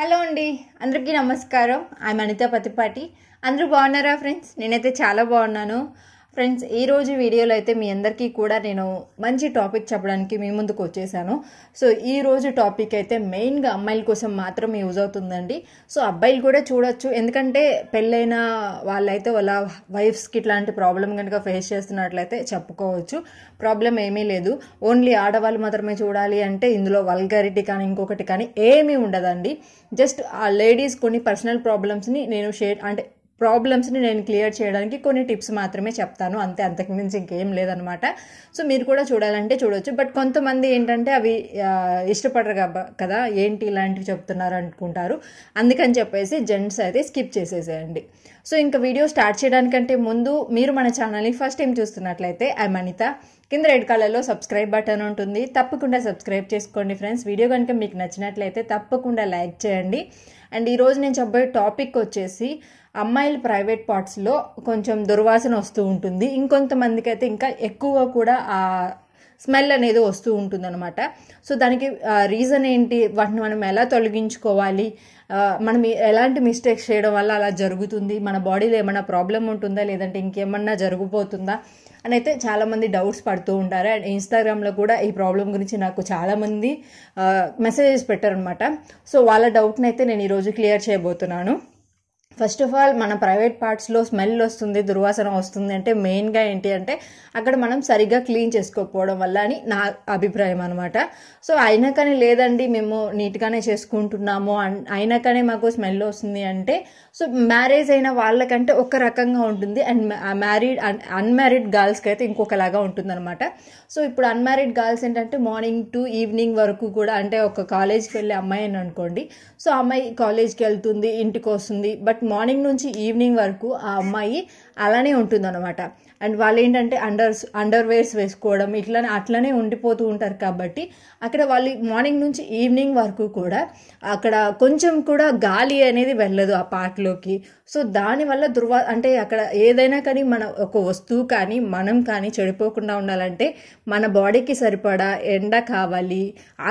hello అండి అందరికీ నమస్కారం ఆమె అనిత పతిపాటి అందరూ బాగున్నారా ఫ్రెండ్స్ నేనైతే చాలా బాగున్నాను ఫ్రెండ్స్ ఈరోజు వీడియోలో అయితే మీ అందరికీ కూడా నేను మంచి టాపిక్ చెప్పడానికి మీ ముందుకు వచ్చేసాను సో ఈరోజు టాపిక్ అయితే మెయిన్గా అమ్మాయిల కోసం మాత్రం యూజ్ అవుతుందండి సో అబ్బాయిలు కూడా చూడొచ్చు ఎందుకంటే పెళ్ళైన వాళ్ళైతే వాళ్ళ వైఫ్స్కి ఇట్లాంటి ప్రాబ్లం కనుక ఫేస్ చేస్తున్నట్లయితే చెప్పుకోవచ్చు ప్రాబ్లం ఏమీ లేదు ఓన్లీ ఆడవాళ్ళు మాత్రమే చూడాలి అంటే ఇందులో వల్గారిటీ కానీ ఇంకొకటి కానీ ఏమీ ఉండదండి జస్ట్ ఆ లేడీస్ కొన్ని పర్సనల్ ప్రాబ్లమ్స్ని నేను షేర్ అంటే ప్రాబ్లమ్స్ని నేను క్లియర్ చేయడానికి కొన్ని టిప్స్ మాత్రమే చెప్తాను అంతే అంతకుమించి ఇంకేం లేదనమాట సో మీరు కూడా చూడాలంటే చూడవచ్చు బట్ కొంతమంది ఏంటంటే అవి ఇష్టపడరు కదా ఏంటి ఇలాంటివి చెప్తున్నారు అనుకుంటారు అందుకని చెప్పేసి జెంట్స్ అయితే స్కిప్ చేసేసేయండి సో ఇంకా వీడియో స్టార్ట్ చేయడానికంటే ముందు మీరు మన ఛానల్ని ఫస్ట్ టైం చూస్తున్నట్లయితే ఐ మనిత కింద రెడ్ కలర్లో సబ్స్క్రైబ్ బటన్ ఉంటుంది తప్పకుండా సబ్స్క్రైబ్ చేసుకోండి ఫ్రెండ్స్ వీడియో కనుక మీకు నచ్చినట్లయితే తప్పకుండా లైక్ చేయండి అండ్ ఈరోజు నేను చెప్పబోయే టాపిక్ వచ్చేసి అమ్మాయిలు ప్రైవేట్ పార్ట్స్లో కొంచెం దుర్వాసన వస్తూ ఉంటుంది ఇంకొంతమందికి అయితే ఇంకా ఎక్కువ కూడా ఆ స్మెల్ అనేది వస్తూ ఉంటుందన్నమాట సో దానికి రీజన్ ఏంటి వాటిని మనం ఎలా తొలగించుకోవాలి మనం ఎలాంటి మిస్టేక్స్ చేయడం వల్ల అలా జరుగుతుంది మన బాడీలో ఏమైనా ప్రాబ్లం ఉంటుందా లేదంటే ఇంకేమన్నా జరిగిపోతుందా అని అయితే చాలామంది డౌట్స్ పడుతూ ఉంటారు అండ్ ఇన్స్టాగ్రామ్లో కూడా ఈ ప్రాబ్లం గురించి నాకు చాలామంది మెసేజెస్ పెట్టారనమాట సో వాళ్ళ డౌట్ని అయితే నేను ఈరోజు క్లియర్ చేయబోతున్నాను ఫస్ట్ ఆఫ్ ఆల్ మన ప్రైవేట్ పార్ట్స్లో స్మెల్ వస్తుంది దుర్వాసన వస్తుంది అంటే మెయిన్గా ఏంటి అంటే అక్కడ మనం సరిగ్గా క్లీన్ చేసుకోకపోవడం వల్ల అని నా అభిప్రాయం అనమాట సో అయినా కానీ లేదండి మేము నీట్గానే చేసుకుంటున్నాము అయినా కానీ మాకు స్మెల్ వస్తుంది అంటే సో మ్యారేజ్ అయిన వాళ్ళకంటే ఒక రకంగా ఉంటుంది అండ్ మ్యారీడ్ అన్మ్యారీడ్ గర్ల్స్కి అయితే ఇంకొకలాగా అనమాట సో ఇప్పుడు అన్మ్యారీడ్ గర్ల్స్ ఏంటంటే మార్నింగ్ టు ఈవినింగ్ వరకు కూడా అంటే ఒక కాలేజ్కి వెళ్ళే అమ్మాయి అని అనుకోండి సో అమ్మాయి కాలేజ్కి వెళ్తుంది ఇంటికి వస్తుంది బట్ మార్నింగ్ నుంచి ఈవినింగ్ వరకు ఆ అమ్మాయి అలానే ఉంటుందన్నమాట అండ్ వాళ్ళు ఏంటంటే అండర్ అండర్వేర్స్ వేసుకోవడం ఇట్లానే అట్లనే ఉండిపోతూ ఉంటారు కాబట్టి అక్కడ వాళ్ళు మార్నింగ్ నుంచి ఈవినింగ్ వరకు కూడా అక్కడ కొంచెం కూడా గాలి అనేది వెళ్ళదు ఆ పాటలోకి సో దానివల్ల దుర్వా అంటే అక్కడ ఏదైనా కానీ మన ఒక వస్తువు కానీ మనం కానీ చెడిపోకుండా ఉండాలంటే మన బాడీకి సరిపడా ఎండ కావాలి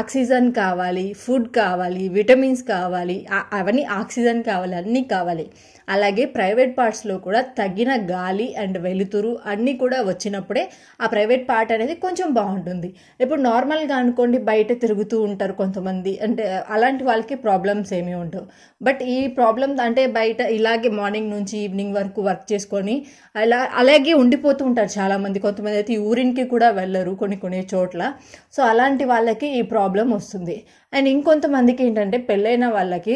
ఆక్సిజన్ కావాలి ఫుడ్ కావాలి విటమిన్స్ కావాలి అవన్నీ ఆక్సిజన్ కావాలి అన్నీ కావాలి అలాగే ప్రైవేట్ పార్ట్స్లో కూడా తగిన గాలి అండ్ వెలుతురు అన్నీ కూడా వచ్చినప్పుడే ఆ ప్రైవేట్ పార్ట్ అనేది కొంచెం బాగుంటుంది ఇప్పుడు నార్మల్గా అనుకోండి బయట తిరుగుతూ ఉంటారు కొంతమంది అంటే అలాంటి వాళ్ళకి ప్రాబ్లమ్స్ ఏమీ ఉండవు బట్ ఈ ప్రాబ్లమ్ అంటే బయట ఇలాగే మార్నింగ్ నుంచి ఈవినింగ్ వరకు వర్క్ చేసుకొని అలా అలాగే ఉండిపోతూ ఉంటారు చాలామంది కొంతమంది అయితే ఊరింటికి కూడా వెళ్ళరు కొన్ని కొన్ని చోట్ల సో అలాంటి వాళ్ళకి ఈ ప్రాబ్లం వస్తుంది అండ్ ఇంకొంతమందికి ఏంటంటే పెళ్ళైన వాళ్ళకి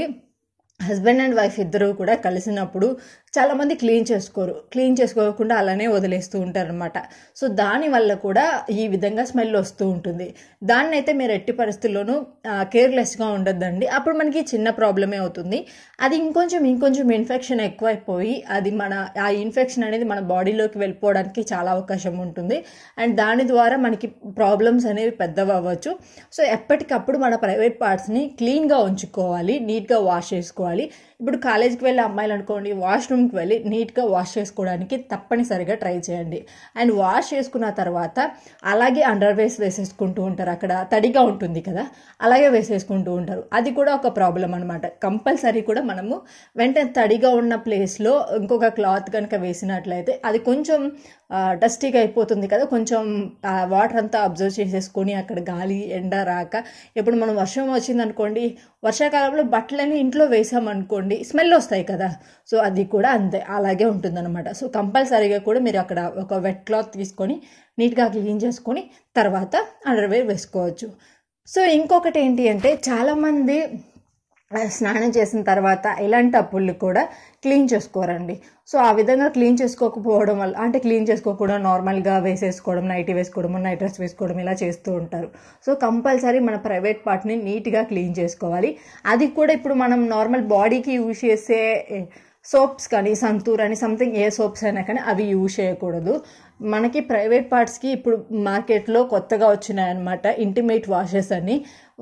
హస్బెండ్ అండ్ వైఫ్ ఇద్దరు కూడా కలిసినప్పుడు చాలామంది క్లీన్ చేసుకోరు క్లీన్ చేసుకోకుండా అలానే వదిలేస్తూ ఉంటారనమాట సో దానివల్ల కూడా ఈ విధంగా స్మెల్ వస్తూ ఉంటుంది దాన్ని అయితే మీరు ఎట్టి పరిస్థితుల్లోనూ కేర్లెస్గా ఉండొద్దండి అప్పుడు మనకి చిన్న ప్రాబ్లమే అవుతుంది అది ఇంకొంచెం ఇంకొంచెం ఇన్ఫెక్షన్ ఎక్కువైపోయి అది మన ఆ ఇన్ఫెక్షన్ అనేది మన బాడీలోకి వెళ్ళిపోవడానికి చాలా అవకాశం ఉంటుంది అండ్ దాని ద్వారా మనకి ప్రాబ్లమ్స్ అనేవి పెద్దవి అవ్వచ్చు సో ఎప్పటికప్పుడు మన ప్రైవేట్ పార్ట్స్ని క్లీన్గా ఉంచుకోవాలి నీట్గా వాష్ చేసుకోవాలి ఇప్పుడు కాలేజ్కి వెళ్ళే అమ్మాయిలు అనుకోండి వాష్రూమ్కి వెళ్ళి నీట్గా వాష్ చేసుకోవడానికి తప్పనిసరిగా ట్రై చేయండి అండ్ వాష్ చేసుకున్న తర్వాత అలాగే అండర్వేస్ వేసేసుకుంటూ ఉంటారు అక్కడ తడిగా ఉంటుంది కదా అలాగే వేసేసుకుంటూ ఉంటారు అది కూడా ఒక ప్రాబ్లం అనమాట కంపల్సరీ కూడా మనము వెంటనే తడిగా ఉన్న ప్లేస్లో ఇంకొక క్లాత్ కనుక వేసినట్లయితే అది కొంచెం డస్టీగా అయిపోతుంది కదా కొంచెం వాటర్ అంతా అబ్జర్వ్ చేసేసుకొని అక్కడ గాలి ఎండ రాక ఇప్పుడు మనం వర్షం వచ్చిందనుకోండి వర్షాకాలంలో బట్టలని ఇంట్లో వేసామనుకోండి అనుకోండి స్మెల్ వస్తాయి కదా సో అది కూడా అంతే అలాగే ఉంటుందన్నమాట సో కంపల్సరీగా కూడా మీరు అక్కడ ఒక వెట్ క్లాత్ తీసుకొని నీట్గా క్లీన్ చేసుకొని తర్వాత అండర్వేర్ వేసుకోవచ్చు సో ఇంకొకటి ఏంటి అంటే చాలామంది స్నానం చేసిన తర్వాత ఇలాంటి అప్పుళ్ళు కూడా క్లీన్ చేసుకోరండి సో ఆ విధంగా క్లీన్ చేసుకోకపోవడం వల్ల అంటే క్లీన్ చేసుకోకుండా నార్మల్గా వేసేసుకోవడం నైటీ వేసుకోవడము నైట్ డ్రెస్ వేసుకోవడం ఇలా చేస్తూ ఉంటారు సో కంపల్సరీ మన ప్రైవేట్ పార్ట్ని నీట్గా క్లీన్ చేసుకోవాలి అది కూడా ఇప్పుడు మనం నార్మల్ బాడీకి యూజ్ చేసే సోప్స్ కానీ సంతూర్ అని సంథింగ్ ఏ సోప్స్ అయినా కానీ అవి యూజ్ చేయకూడదు మనకి ప్రైవేట్ పార్ట్స్కి ఇప్పుడు మార్కెట్లో కొత్తగా వచ్చినాయన్నమాట ఇంటిమేట్ వాషెస్ అని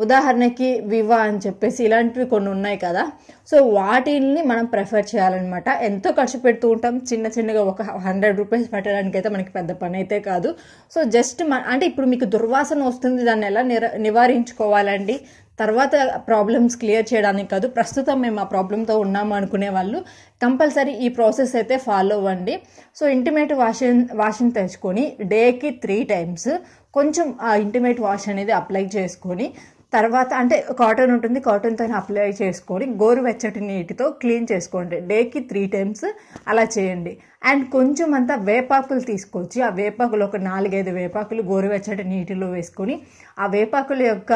ఉదాహరణకి వివా అని చెప్పేసి ఇలాంటివి కొన్ని ఉన్నాయి కదా సో వాటిని మనం ప్రిఫర్ చేయాలన్నమాట ఎంతో ఖర్చు పెడుతూ ఉంటాం చిన్న చిన్నగా ఒక హండ్రెడ్ రూపీస్ పెట్టడానికి అయితే మనకి పెద్ద పని అయితే కాదు సో జస్ట్ మన అంటే ఇప్పుడు మీకు దుర్వాసన వస్తుంది దాన్ని ఎలా నివారించుకోవాలండి తర్వాత ప్రాబ్లమ్స్ క్లియర్ చేయడానికి కాదు ప్రస్తుతం మేము ఆ ప్రాబ్లంతో ఉన్నాము అనుకునే వాళ్ళు కంపల్సరీ ఈ ప్రాసెస్ అయితే ఫాలో అవ్వండి సో ఇంటిమేట్ వాషింగ్ వాషింగ్ తెచ్చుకొని డేకి త్రీ టైమ్స్ కొంచెం ఆ ఇంటిమేట్ వాష్ అనేది అప్లై చేసుకొని తర్వాత అంటే కాటన్ ఉంటుంది కాటన్తో అప్లై చేసుకొని గోరువెచ్చటి నీటితో క్లీన్ చేసుకోండి డేకి త్రీ టైమ్స్ అలా చేయండి అండ్ కొంచెం అంతా వేపాకులు తీసుకొచ్చి ఆ వేపాకులు ఒక నాలుగైదు వేపాకులు గోరువెచ్చటి నీటిలో వేసుకొని ఆ వేపాకుల యొక్క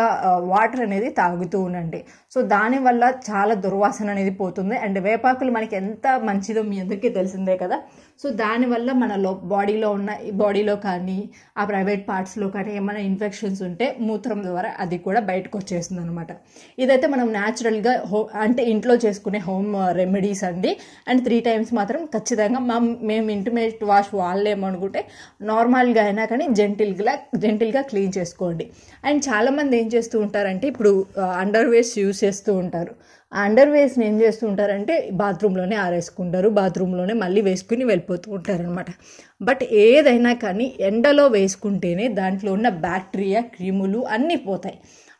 వాటర్ అనేది తాగుతూ ఉండండి సో దానివల్ల చాలా దుర్వాసన అనేది పోతుంది అండ్ వేపాకులు మనకి ఎంత మంచిదో మీ అందరికీ తెలిసిందే కదా సో దానివల్ల మన లో బాడీలో ఉన్న బాడీలో కానీ ఆ ప్రైవేట్ పార్ట్స్లో కానీ ఏమైనా ఇన్ఫెక్షన్స్ ఉంటే మూత్రం ద్వారా అది కూడా బయటకు వచ్చేస్తుంది అనమాట ఇదైతే మనం న్యాచురల్గా హో అంటే ఇంట్లో చేసుకునే హోమ్ రెమెడీస్ అండి అండ్ త్రీ టైమ్స్ మాత్రం ఖచ్చితంగా మా మేము ఇంటిమేట్ వాష్ అనుకుంటే నార్మల్గా అయినా కానీ జెంటిల్గా జెంటిల్గా క్లీన్ చేసుకోండి అండ్ చాలామంది ఏం చేస్తూ ఉంటారంటే ఇప్పుడు అండర్ వేస్ యూజ్ చేస్తూ ఉంటారు అండర్ వేస్ని ఏం చేస్తూ ఉంటారంటే బాత్రూంలోనే ఆరేసుకుంటారు బాత్రూంలోనే మళ్ళీ వేసుకుని వెళ్ళిపోతూ ఉంటారనమాట బట్ ఏదైనా కానీ ఎండలో వేసుకుంటేనే దాంట్లో ఉన్న బ్యాక్టీరియా క్రిములు అన్నీ పోతాయి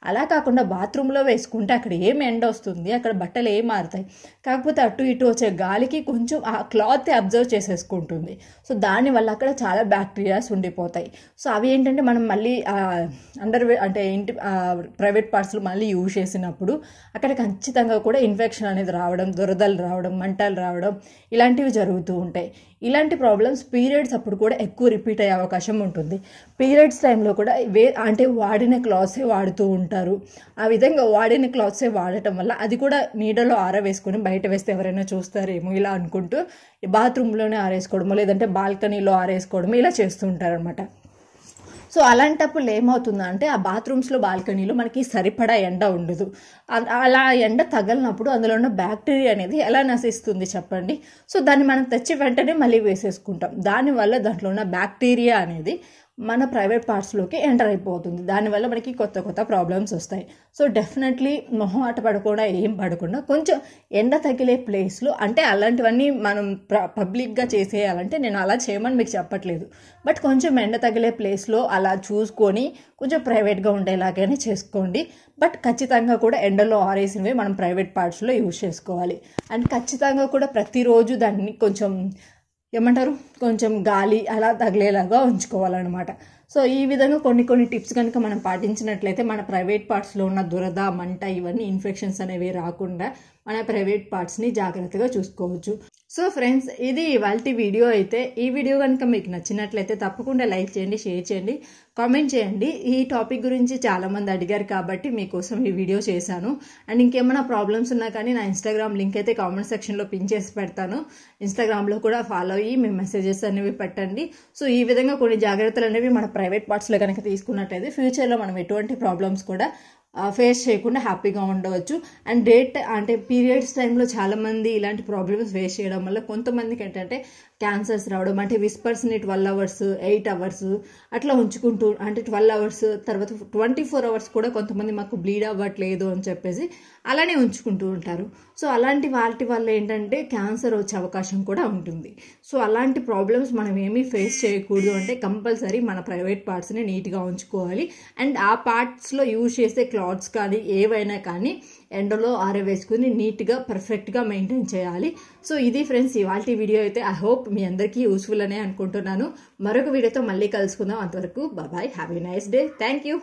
అలా కాకుండా బాత్రూంలో వేసుకుంటే అక్కడ ఏం ఎండ వస్తుంది అక్కడ బట్టలు ఏం మారుతాయి కాకపోతే అటు ఇటు వచ్చే గాలికి కొంచెం ఆ క్లాత్ అబ్జర్వ్ చేసేసుకుంటుంది సో దానివల్ల అక్కడ చాలా బ్యాక్టీరియాస్ ఉండిపోతాయి సో అవి ఏంటంటే మనం మళ్ళీ అండర్ అంటే ఇంటి ప్రైవేట్ పార్ట్స్లు మళ్ళీ యూజ్ చేసినప్పుడు అక్కడ ఖచ్చితంగా కూడా ఇన్ఫెక్షన్ అనేది రావడం దురదలు రావడం మంటలు రావడం ఇలాంటివి జరుగుతూ ఉంటాయి ఇలాంటి ప్రాబ్లమ్స్ పీరియడ్స్ అప్పుడు కూడా ఎక్కువ రిపీట్ అయ్యే అవకాశం ఉంటుంది పీరియడ్స్ టైంలో కూడా వే అంటే వాడిన క్లాత్సే వాడుతూ ఉంటారు ఆ విధంగా వాడిన క్లాత్సే వాడటం వల్ల అది కూడా నీడలో ఆరవేసుకొని బయట వేస్తే ఎవరైనా చూస్తారేమో ఇలా అనుకుంటూ బాత్రూంలోనే ఆరేసుకోవడమో లేదంటే బాల్కనీలో ఆరేసుకోవడమో ఇలా చేస్తూ ఉంటారనమాట సో అలాంటప్పుడు ఏమవుతుందంటే ఆ బాత్రూమ్స్లో బాల్కనీలో మనకి సరిపడా ఎండ ఉండదు అలా ఎండ తగలినప్పుడు అందులో ఉన్న బ్యాక్టీరియా అనేది ఎలా నశిస్తుంది చెప్పండి సో దాన్ని మనం తెచ్చి వెంటనే మళ్ళీ వేసేసుకుంటాం దానివల్ల దాంట్లో ఉన్న బ్యాక్టీరియా అనేది మన ప్రైవేట్ పార్ట్స్లోకి ఎంటర్ అయిపోతుంది దానివల్ల మనకి కొత్త కొత్త ప్రాబ్లమ్స్ వస్తాయి సో డెఫినెట్లీ మొహం ఆట పడకుండా ఏం పడకుండా కొంచెం ఎండ తగిలే ప్లేస్లో అంటే అలాంటివన్నీ మనం పబ్లిక్గా చేసేయాలంటే నేను అలా చేయమని మీకు చెప్పట్లేదు బట్ కొంచెం ఎండ తగిలే ప్లేస్లో అలా చూసుకొని కొంచెం ప్రైవేట్గా ఉండేలాగానే చేసుకోండి బట్ ఖచ్చితంగా కూడా ఎండలో ఆరేసినవి మనం ప్రైవేట్ పార్ట్స్లో యూజ్ చేసుకోవాలి అండ్ ఖచ్చితంగా కూడా ప్రతిరోజు దాన్ని కొంచెం ఏమంటారు కొంచెం గాలి అలా తగిలేలాగా ఉంచుకోవాలన్నమాట సో ఈ విధంగా కొన్ని కొన్ని టిప్స్ కనుక మనం పాటించినట్లయితే మన ప్రైవేట్ పార్ట్స్లో ఉన్న దురద మంట ఇవన్నీ ఇన్ఫెక్షన్స్ అనేవి రాకుండా మన ప్రైవేట్ పార్ట్స్ని జాగ్రత్తగా చూసుకోవచ్చు సో ఫ్రెండ్స్ ఇది ఇవాళ వీడియో అయితే ఈ వీడియో కనుక మీకు నచ్చినట్లయితే తప్పకుండా లైక్ చేయండి షేర్ చేయండి కామెంట్ చేయండి ఈ టాపిక్ గురించి చాలామంది అడిగారు కాబట్టి మీకోసం ఈ వీడియో చేశాను అండ్ ఇంకేమైనా ప్రాబ్లమ్స్ ఉన్నా కానీ నా ఇన్స్టాగ్రామ్ లింక్ అయితే కామెంట్ సెక్షన్లో పిన్ చేసి పెడతాను ఇన్స్టాగ్రామ్లో కూడా ఫాలో అయ్యి మీ మెసేజెస్ అనేవి పెట్టండి సో ఈ విధంగా కొన్ని జాగ్రత్తలు అనేవి మన ప్రైవేట్ పార్ట్స్లో కనుక తీసుకున్నట్టయితే ఫ్యూచర్లో మనం ఎటువంటి ప్రాబ్లమ్స్ కూడా ఫేస్ చేయకుండా హ్యాపీగా ఉండవచ్చు అండ్ డేట్ అంటే పీరియడ్స్ టైంలో చాలామంది ఇలాంటి ప్రాబ్లమ్స్ ఫేస్ చేయడం వల్ల కొంతమందికి ఏంటంటే క్యాన్సర్స్ రావడం అంటే విస్పర్స్ని ట్వెల్వ్ అవర్స్ ఎయిట్ అవర్స్ అట్లా ఉంచుకుంటూ అంటే ట్వెల్వ్ అవర్స్ తర్వాత ట్వంటీ ఫోర్ అవర్స్ కూడా కొంతమంది మాకు బ్లీడ్ అవ్వట్లేదు అని చెప్పేసి అలానే ఉంచుకుంటూ ఉంటారు సో అలాంటి వాటి వల్ల ఏంటంటే క్యాన్సర్ వచ్చే అవకాశం కూడా ఉంటుంది సో అలాంటి ప్రాబ్లమ్స్ మనం ఏమీ ఫేస్ చేయకూడదు అంటే కంపల్సరీ మన ప్రైవేట్ పార్ట్స్ని నీట్గా ఉంచుకోవాలి అండ్ ఆ పార్ట్స్లో యూజ్ చేసే క్లాత్స్ కానీ ఏవైనా కానీ ఎండలో ఆరవేసుకుని నీట్గా పర్ఫెక్ట్గా మెయింటైన్ చేయాలి సో ఇది ఫ్రెండ్స్ ఇవాళ వీడియో అయితే ఐ హోప్ మీ అందరికీ యూస్ఫుల్ అనే అనుకుంటున్నాను మరొక వీడియోతో మళ్ళీ కలుసుకుందాం అంతవరకు bye bye happy nice day thank you